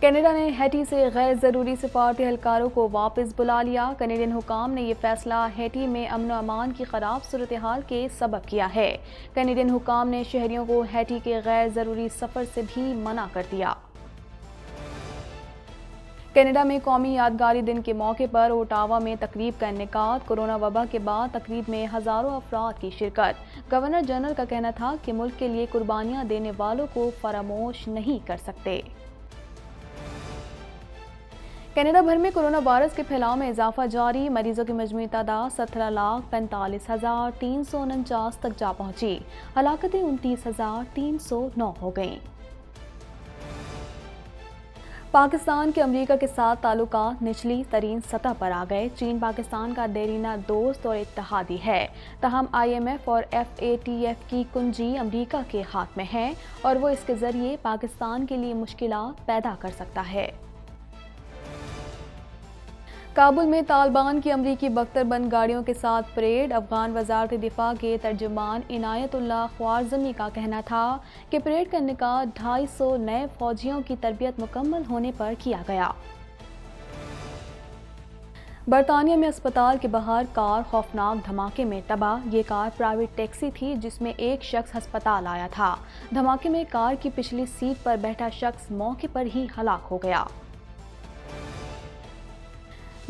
Canada ने Hattie से गैर ज़रूरी सफारती एहलकारों को वापस बुला लिया कनेडियन हुकाम ने यह फैसला हैटी में अमन अमान की ख़राब सूरत हाल के सबब किया है कनेडियन हुकाम ने शहरियों को हैटी के गैर ज़रूरी सफ़र से भी मना कर दिया कनाडा में कौमी यादगारी दिन के मौके पर ओटावा में तकरीब का इनका कोरोना वबा के बाद तकरीब में हज़ारों अफराद की शिरकत गवर्नर जनरल का कहना था कि मुल्क के लिए कुर्बानियां देने वालों को फरामोश नहीं कर सकते कनाडा भर में कोरोना वायरस के फैलाव में इजाफा जारी मरीजों की मजमू तादाद सत्रह लाख पैंतालीस हज़ार तीन सौ उनचास तक जा पहुंची हलाकतें उनतीस हज़ार तीन सौ नौ हो गईं पाकिस्तान के अमेरिका के साथ ताल्लुक निचली तरीन सतह पर आ गए चीन पाकिस्तान का देरीना दोस्त और इतिहादी है तहम आईएमएफ और एफएटीएफ की कुंजी अमेरिका के हाथ में है और वो इसके ज़रिए पाकिस्तान के लिए मुश्किल पैदा कर सकता है काबुल में तालिबान की अमरीकी बख्तरबंद गाड़ियों के साथ परेड अफगान वजारत दिफा के तर्जुमान इनायतुल्ला ख्वारजमी का कहना था कि परेड का निका ढाई सौ नए फौजियों की तरबियत मुकम्मल होने पर किया गया बरतानिया में अस्पताल के बाहर कार खौफनाक धमाके में तबाह ये कार प्राइवेट टैक्सी थी जिसमें एक शख्स अस्पताल आया था धमाके में कार की पिछली सीट पर बैठा शख्स मौके पर ही हलाक हो गया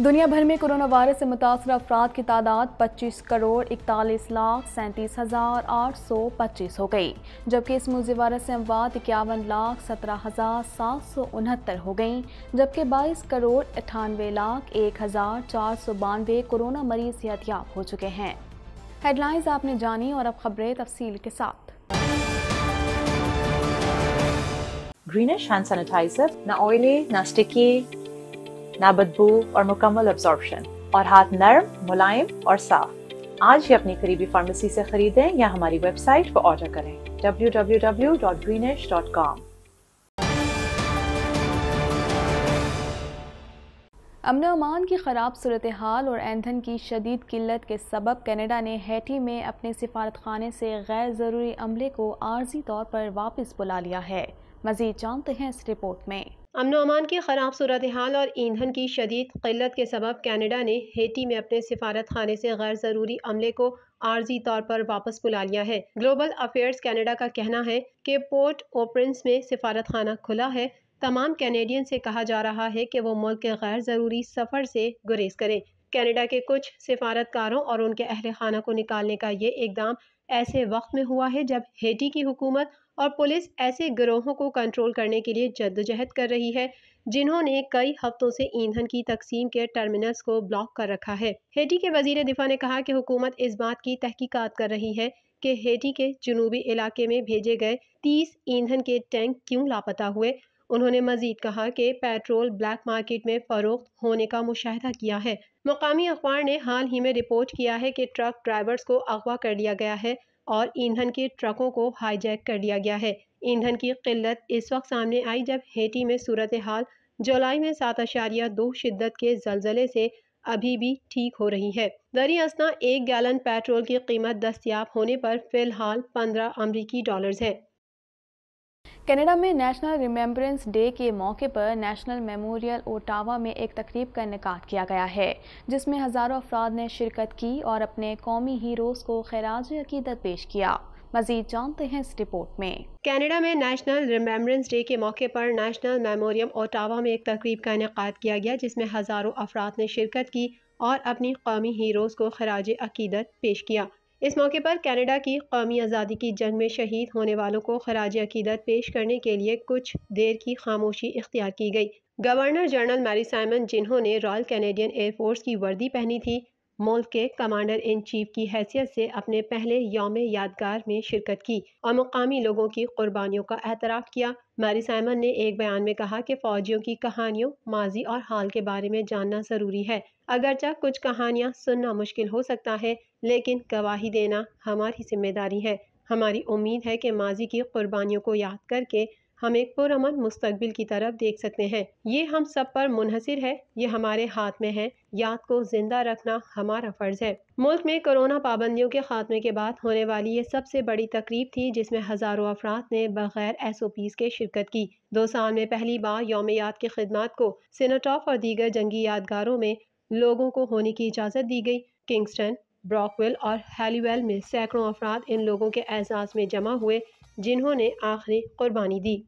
दुनिया भर में कोरोना वायरस से मुतासर अफराद की तादाद 25 करोड़ इकतालीस लाख सैंतीस हज़ार आठ सौ पच्चीस हो गई जबकि इस मूजी वायरस से अमवाद इक्यावन लाख सत्रह हज़ार सात सौ उनहत्तर हो गई जबकि 22 करोड़ अठानवे लाख एक हज़ार चार सौ बानवे कोरोना मरीज यातियाब हो चुके हैं हेडलाइंस आपने जानी और अब खबरें तफसील के साथ ग्रीनिश हैंड सैनिटाइजर ना ऑयली ना स्टिकी ना बदबू और मुकम्मल अब्जॉर्बशन और हाथ नरम मुलायम और साफ आज ही अपनी करीबी फार्मेसी से खरीदें या हमारी वेबसाइट पर ऑर्डर करें www.greenish.com अमन अमान की ख़राब सूरत हाल और ईंधन की शदीद किल्लत के सबब कनाडा ने हैटी में अपने सिफारत खाने से गैर ज़रूरी अमले को आर्जी तौर पर वापस बुला लिया है मज़ीद जानते हैं इस रिपोर्ट में अमन अमान की ख़राब सूरत हाल और ईंधन की शदीद किल्लत के सबब कैनेडा ने हेटी में अपने सिफारत खाने से गैर ज़रूरी अमले को आर्जी तौर पर वापस बुला लिया है ग्लोबल अफेयर्स कैनेडा का कहना है कि पोर्ट ओप्रिंस में सिफारत खाना खुला है तमाम कैनेडियन से कहा जा रहा है कि वो मुल्क के गैर ज़रूरी सफ़र से गुरेज करें कैनेडा के कुछ सिफारतकारों और उनके अहल खाना को निकालने का ये इकदाम ऐसे वक्त में हुआ है जब हेटी की हुकूमत और पुलिस ऐसे गिरोहों को कंट्रोल करने के लिए जद्दोजहद कर रही है जिन्होंने कई हफ्तों से ईंधन की तकसीम के टर्मिनल्स को ब्लॉक कर रखा है हेटी के वजीर दिफा ने कहा कि हुकूमत इस बात की तहकीकात कर रही है कि हेटी के जनूबी इलाके में भेजे गए तीस ईंधन के टैंक क्यों लापता हुए उन्होंने मजीद कहा कि पेट्रोल ब्लैक मार्केट में फ़रोख्त होने का मुशाह किया है मकामी अखबार ने हाल ही में रिपोर्ट किया है कि ट्रक ड्राइवर्स को अगवा कर लिया गया है और ईंधन के ट्रकों को हाईजैक कर लिया गया है ईंधन की किल्लत इस वक्त सामने आई जब हेटी में सूरत हाल जुलाई में सात अशारिया दो शिद्दत के जलजले से अभी भी ठीक हो रही है दरी असना एक गैलन पेट्रोल की कीमत दस्तियाब होने पर फिलहाल पंद्रह अमरीकी डॉलर्स है कनाडा में नेशनल रिमेम्बरेंस डे के मौके पर नेशनल मेमोरियल ओटावा में एक तकरीब का इनका किया गया है जिसमें हज़ारों अफराद ने शिरकत की और अपने कौमी हीरोज़ को खराज अकीदत पेश किया मजीद जानते हैं इस रिपोर्ट में कनाडा में नेशनल रिमेम्बरेंस डे के मौके पर नेशनल मेमोरियम ओटावा में एक तकरीब का इनका किया गया जिसमें हज़ारों अफराद ने शिरकत की और अपनी कौमी हीरोज़ को खराज अकीदत पेश किया इस मौके पर कनाडा की कौमी आज़ादी की जंग में शहीद होने वालों को खराज अकीदत पेश करने के लिए कुछ देर की खामोशी इख्तियार की गई गवर्नर जनरल मैरी साइमन जिन्होंने रॉयल कैनेडियन एयरफोर्स की वर्दी पहनी थी मुल्क के कमांडर इन चीफ की हैसियत से अपने पहले योम यादगार में शिरकत की और मुकामी लोगों की कुर्बानियों का एतराफ़ किया मैरी साइमन ने एक बयान में कहा कि फौजियों की कहानियों माजी और हाल के बारे में जानना ज़रूरी है अगरचा कुछ कहानियाँ सुनना मुश्किल हो सकता है लेकिन गवाही देना हमारी जिम्मेदारी है हमारी उम्मीद है कि माजी की कुर्बानियों को याद करके हम एक पुरमन मुस्तबिल की तरफ देख सकते हैं ये हम सब पर मुनहसर है ये हमारे हाथ में है याद को जिंदा रखना हमारा फ़र्ज है मुल्क में कोरोना पाबंदियों के खात्मे के बाद होने वाली ये सबसे बड़ी तकरीब थी जिसमें हज़ारों अफराद ने बगैर एस ओ पीज के शिरकत की दो साल में पहली बार योम याद की खिदमत को सीनाटॉफ और दीगर जंगी यादगारों में लोगों को होने की इजाज़त दी गई किंगस्टन ब्रॉकवेल और हेलीवेल में सैकड़ों अफराद इन लोगों के एजाज में जमा हुए जिन्होंने आखिरी कुर्बानी दी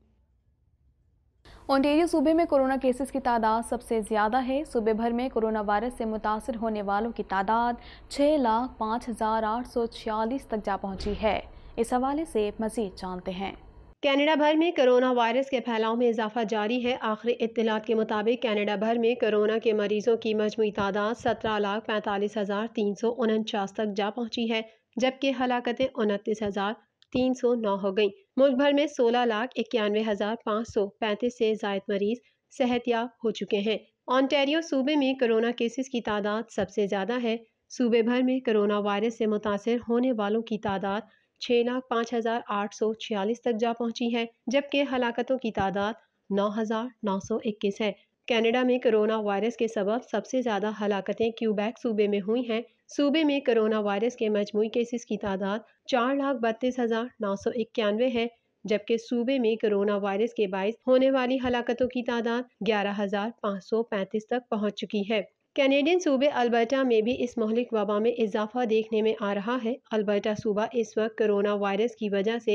ओंटेरियो सूबे में कोरोना केसेस की तादाद सबसे ज़्यादा है सूबे भर में कोरोना वायरस से मुतासर होने वालों की तादाद छः लाख पाँच हज़ार आठ सौ छियालीस तक जा पहुंची है इस हवाले से मज़ीद जानते हैं कनाडा भर में कोरोना वायरस के फैलाव में इजाफा जारी है आखिरी इतलात के मुताबिक कनाडा भर में कोरोना के मरीजों की मजमू तादाद सत्रह लाख पैंतालीस हज़ार तीन सौ उनचास तक जा पहुंची है जबकि हलाकतें उनतीस हज़ार तीन सौ नौ हो गई मुल्क भर में सोलह लाख इक्यानवे हज़ार पाँच सौ पैंतीस से जायद मरीज सेहतियाब हो चुके हैं ऑनटेरियो सूबे में कोरोना केसेस की तादाद सबसे ज़्यादा है सूबे भर में कोरोना वायरस से मुतासर होने वालों की तादाद छः लाख पाँच हज़ार आठ सौ छियालीस तक जा पहुंची है जबकि हलाकतों की तादाद नौ हज़ार नौ सौ इक्कीस है कनाडा में कोरोना वायरस के सबब सबसे ज़्यादा हलाकतें क्यूबैक सूबे में हुई हैं सूबे में कोरोना वायरस के मजमू केसेस की तादाद चार लाख बत्तीस हज़ार नौ सौ इक्यानवे है जबकि सूबे में कोरोना वायरस के बायस होने वाली हलाकतों की तादाद ग्यारह हज़ार पाँच सौ पैंतीस तक पहुँच चुकी है कैनेडियन सूबे अल्बर्टा में भी इस महलिक वबा में इजाफा देखने में आ रहा है अल्बर्टा सूबा इस वक्त कोरोना वायरस की वजह से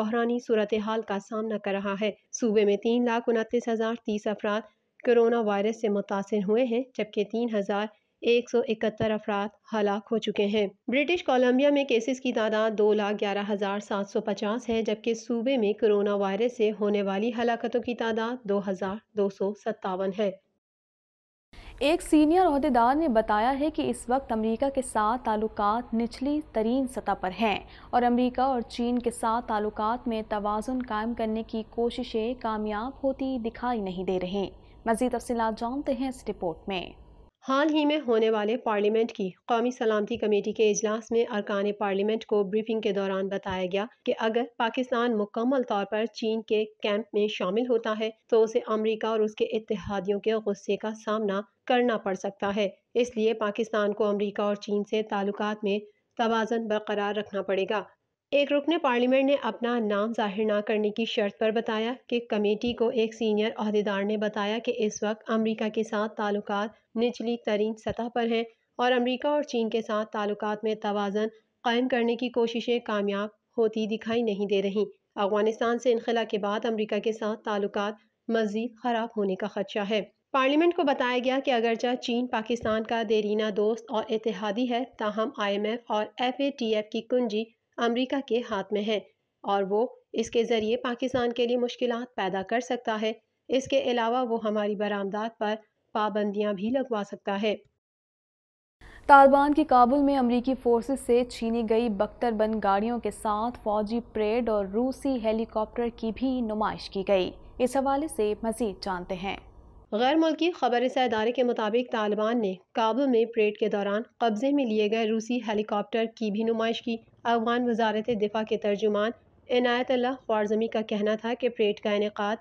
बहरानी सूरत हाल का सामना कर रहा है सूबे में तीन लाख उनतीस हज़ार तीस अफराद कोरोना वायरस से मुतासर हुए हैं जबकि तीन हज़ार एक सौ इकहत्तर अफराद हलाक हो चुके हैं ब्रिटिश कोलम्बिया में केसेस की तादाद दो लाख ग्यारह हज़ार सात सौ पचास है जबकि सूबे में कोरोना वायरस से होने वाली हलाकतों की तादाद दो हज़ार दो सौ सत्तावन है एक सीनियर अहदेदार ने बताया है कि इस वक्त अमेरिका के साथ ताल्लुक निचली तरीन सतह पर हैं और अमेरिका और चीन के साथ ताल्लुक में तोज़ुन कायम करने की कोशिशें कामयाब होती दिखाई नहीं दे रही मज़ीद तफसी जानते हैं इस रिपोर्ट में हाल ही में होने वाले पार्लियामेंट की कौमी सलामती कमेटी के अजलास में अरकान पार्लियामेंट को ब्रीफिंग के दौरान बताया गया कि अगर पाकिस्तान मुकम्मल तौर पर चीन के कैंप में शामिल होता है तो उसे अमरीका और उसके इतिहादियों के गुस्से का सामना करना पड़ सकता है इसलिए पाकिस्तान को अमरीका और चीन से ताल्लुक में तोज़न बरकरार रखना पड़ेगा एक रुकन पार्लियामेंट ने अपना नाम जाहिर ना करने की शर्त पर बताया कि कमेटी को एक सीनियर अहदेदार ने बताया कि इस वक्त अमरीका के साथ ताल्लुक निचली तरीन सतह पर हैं और अमरीका और चीन के साथ ताल्लुक में तोज़न कायम करने की कोशिशें कामयाब होती दिखाई नहीं दे रही अफगानिस्तान से इनखला के बाद अमरीका के साथ ताल्लुक मज़ीद ख़राब होने का खदशा है पार्लियामेंट को बताया गया कि अगरचा चीन पाकिस्तान का देरीना दोस्त और इतिहादी है ताहम आईएमएफ और एफएटीएफ की कुंजी अमेरिका के हाथ में है और वो इसके ज़रिए पाकिस्तान के लिए मुश्किल पैदा कर सकता है इसके अलावा वो हमारी बरामदात पर पाबंदियाँ भी लगवा सकता है तालिबान के काबुल में अमरीकी फोर्सेस से छीनी गई बख्तरबंद गाड़ियों के साथ फौजी परेड और रूसी हेलीकॉप्टर की भी नुमाइश की गई इस हवाले से मज़ीद जानते हैं गैर मुल्की खबर इदारे के मुताबिक तालिबान ने काबुल में परेड के दौरान कब्जे में लिए गए रूसी हेलीकॉप्टर की भी नुमाइश की अफगान वजारत दिफा के तर्जुमान इनायतल्ला ख्वारजमी का कहना था कि परेड का इनका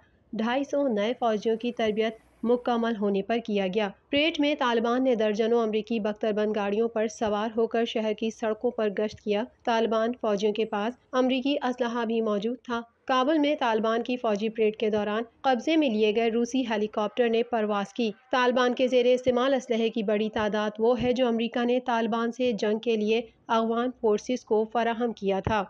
ढाई सौ नए फौजियों की तरबियत मुकम्मल होने पर किया गया परेड में तालिबान ने दर्जनों अमरीकी बख्तरबंद गाड़ियों पर सवार होकर शहर की सड़कों पर गश्त किया तालिबान फौजियों के पास अमरीकी असलहा भी मौजूद था काबुल में तालिबान की फौजी परेड के दौरान कब्जे में लिए गए रूसी हेलीकॉप्टर ने परवास की तालिबान के जेर इस्तेमाल इसलहे की बड़ी तादाद वो है जो अमरीका ने तालिबान से जंग के लिए अफगान फोर्स को फराहम किया था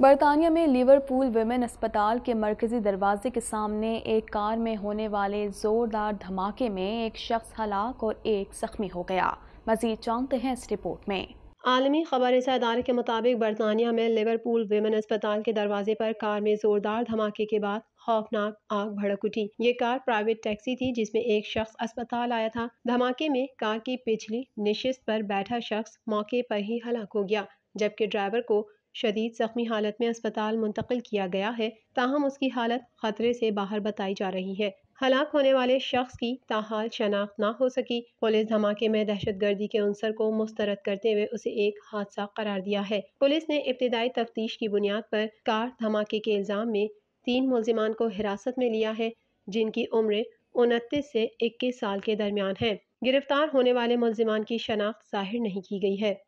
बरतानिया में लिवरपूल वेमेन अस्पताल के मरकज़ी दरवाजे के सामने एक कार में होने वाले ज़ोरदार धमाके में एक शख्स हलाक और एक जख्मी हो गया मजीद जानते हैं इस रिपोर्ट में आलमी खबर इदारे के मुताबिक बरतानिया में लिवरपूल वेमन अस्पताल के दरवाजे पर कार में जोरदार धमाके के बाद खौफनाक आग भड़क उठी ये कार प्राइवेट टैक्सी थी जिसमें एक शख्स अस्पताल आया था धमाके में कार की पिछली निश्चित पर बैठा शख्स मौके पर ही हलाक हो गया जबकि ड्राइवर को शदीद जख्मी हालत में अस्पताल मुंतकिल किया गया है ताहम उसकी हालत खतरे से बाहर बताई जा रही है हलाक होने वाले शख्स की ताहाल शनाख्त ना हो सकी पुलिस धमाके में दहशत गर्दी के अंसर को मुस्तरद करते हुए उसे एक हादसा करार दिया है पुलिस ने इब्तदाई तफ्तीश की बुनियाद पर कार धमाके के इल्ज़ाम में तीन मुलजिमान को हिरासत में लिया है जिनकी उम्र उनतीस से इक्कीस साल के दरमियान है गिरफ्तार होने वाले मुलजिमान की शनाख्त जाहिर नहीं की गई है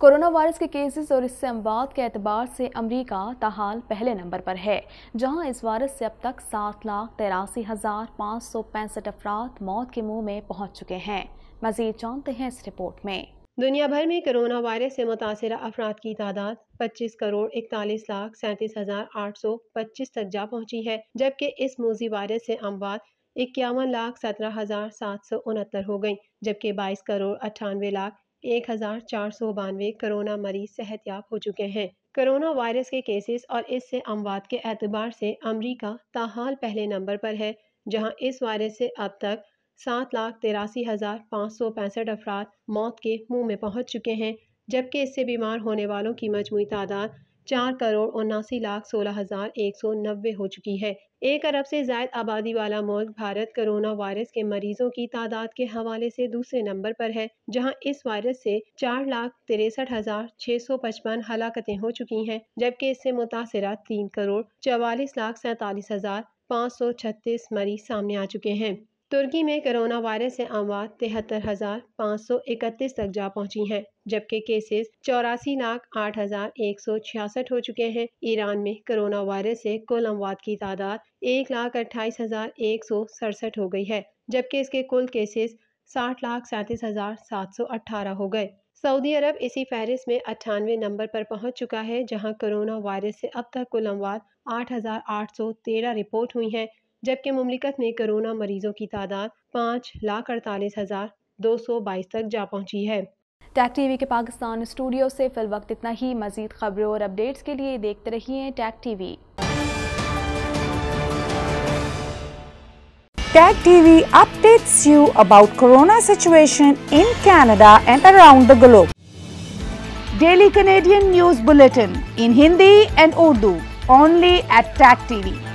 कोरोना वायरस के केसेस और इससे अमवात के अतबार से अमरीका ताहाल पहले नंबर पर है जहां इस वायरस से अब तक सात लाख तिरासी हज़ार पाँच सौ पैंसठ अफराद मौत के मुंह में पहुंच चुके हैं मजीद जानते हैं इस रिपोर्ट में दुनिया भर में कोरोना वायरस से मुतासर अफराद की तादाद 25 करोड़ इकतालीस लाख सैंतीस हज़ार आठ सौ पच्चीस तक जा पहुंची है जबकि इस मोजी वायरस से अमवात इक्यावन लाख सत्रह हज़ार सात सौ उनहत्तर हो गई जबकि बाईस करोड़ अट्ठानवे लाख एक हजार चार सौ बानवे कोरोना मरीज सेहतियाब हो चुके हैं कोरोना वायरस के केसेस और इससे अमवात के एतबार से अमरीका ताहाल पहले नंबर पर है जहाँ इस वायरस से अब तक सात लाख तिरासी हज़ार पाँच सौ पैंसठ अफराद मौत के मुंह में पहुंच चुके हैं जबकि इससे बीमार होने वालों की मजमू तादाद चार करोड़ उन्नासी लाख सोलह हज़ार एक सौ नब्बे हो चुकी है एक अरब से जायद आबादी वाला मुल्क भारत कोरोना वायरस के मरीजों की तादाद के हवाले से दूसरे नंबर पर है जहां इस वायरस से चार लाख तिरसठ हजार छह सौ पचपन हलाकतें हो चुकी हैं जबकि इससे मुतासरा तीन करोड़ चवालीस लाख सैतालीस हजार पाँच सौ छत्तीस मरीज सामने आ चुके हैं तुर्की में कोरोना वायरस से अमवात तिहत्तर हजार पाँच सौ इकतीस तक जा पहुंची हैं, जबकि केसेस चौरासी लाख आठ हजार एक सौ छियासठ हो चुके हैं ईरान में कोरोना वायरस से कुल अमवात की तादाद एक लाख अट्ठाईस हजार एक सौ सड़सठ हो गई है जबकि इसके कुल केसेस साठ लाख सैंतीस हजार सात सौ अठारह हो गए सऊदी अरब इसी फहरिस्त में अट्ठानवे नंबर पर पहुंच चुका है जहां कोरोना वायरस से अब तक कुल अमवात आठ हजार आठ सौ तेरह रिपोर्ट हुई हैं जबकि ममलिकत में कोरोना मरीजों की तादाद पाँच लाख अड़तालीस हज़ार दो सौ बाईस तक जा पहुँची है टैक टीवी के पाकिस्तान स्टूडियो से फिल वक्त इतना ही मजीद खबरों और अपडेट्स के लिए देखते रहिए Tag TV Tag TV updates you about corona situation in Canada and around the globe. Daily Canadian News Bulletin in Hindi and Urdu only at Tag TV.